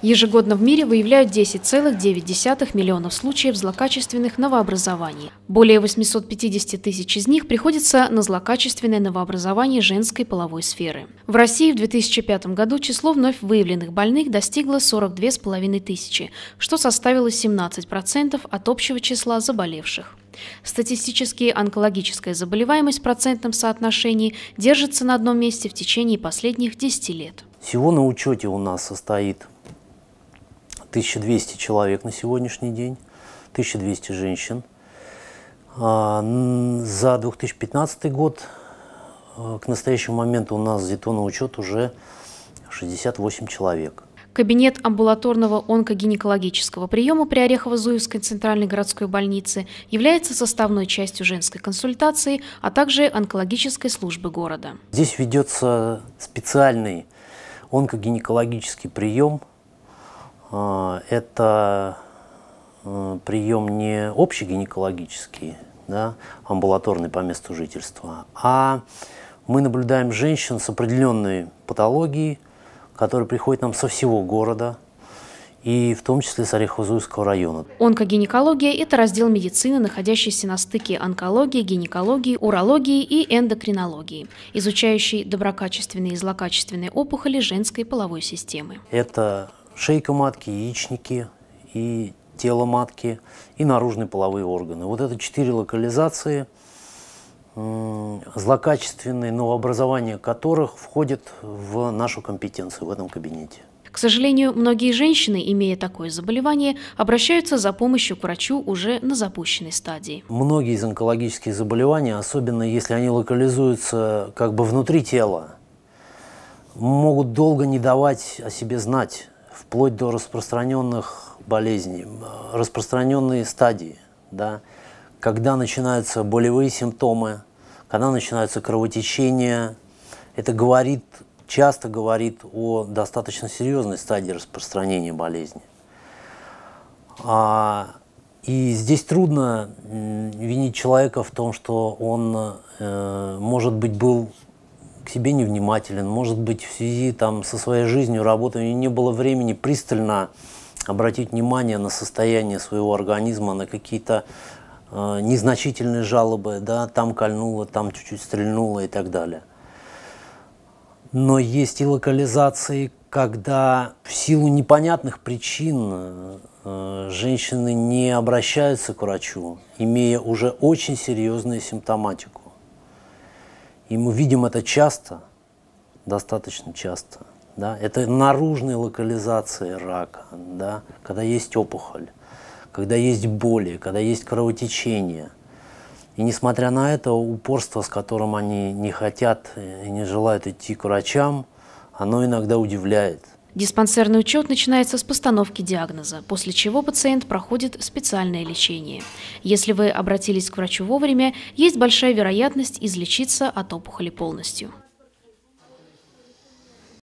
Ежегодно в мире выявляют 10,9 миллионов случаев злокачественных новообразований. Более 850 тысяч из них приходится на злокачественное новообразование женской половой сферы. В России в 2005 году число вновь выявленных больных достигло 42,5 тысячи, что составило 17% от общего числа заболевших. Статистически онкологическая заболеваемость в процентном соотношении держится на одном месте в течение последних 10 лет. Всего на учете у нас состоит 1200 человек на сегодняшний день, 1200 женщин. А, за 2015 год а, к настоящему моменту у нас взято на учет уже 68 человек. Кабинет амбулаторного онкогинекологического приема при Орехово-Зуевской центральной городской больнице является составной частью женской консультации, а также онкологической службы города. Здесь ведется специальный онкогинекологический прием – а, это э, прием не общий гинекологический, да, амбулаторный по месту жительства, а мы наблюдаем женщин с определенной патологией, которые приходят нам со всего города, и в том числе с орехово района. Онкогинекология – это раздел медицины, находящийся на стыке онкологии, гинекологии, урологии и эндокринологии, изучающий доброкачественные и злокачественные опухоли женской половой системы. Это шейка матки, яичники и тело матки, и наружные половые органы. Вот это четыре локализации, злокачественные новообразования которых входят в нашу компетенцию в этом кабинете. К сожалению, многие женщины, имея такое заболевание, обращаются за помощью к врачу уже на запущенной стадии. Многие из онкологических заболеваний, особенно если они локализуются как бы внутри тела, могут долго не давать о себе знать вплоть до распространенных болезней, распространенные стадии, да, когда начинаются болевые симптомы, когда начинаются кровотечения, это говорит, часто говорит о достаточно серьезной стадии распространения болезни. А, и здесь трудно винить человека в том, что он, э, может быть, был к себе невнимателен, может быть, в связи там, со своей жизнью, работой не было времени пристально обратить внимание на состояние своего организма, на какие-то э, незначительные жалобы, да, там кольнуло, там чуть-чуть стрельнуло и так далее. Но есть и локализации, когда в силу непонятных причин э, женщины не обращаются к врачу, имея уже очень серьезную симптоматику. И мы видим это часто, достаточно часто. Да? Это наружные локализации рака, да? когда есть опухоль, когда есть боли, когда есть кровотечение. И несмотря на это, упорство, с которым они не хотят и не желают идти к врачам, оно иногда удивляет – Диспансерный учет начинается с постановки диагноза, после чего пациент проходит специальное лечение. Если вы обратились к врачу вовремя, есть большая вероятность излечиться от опухоли полностью.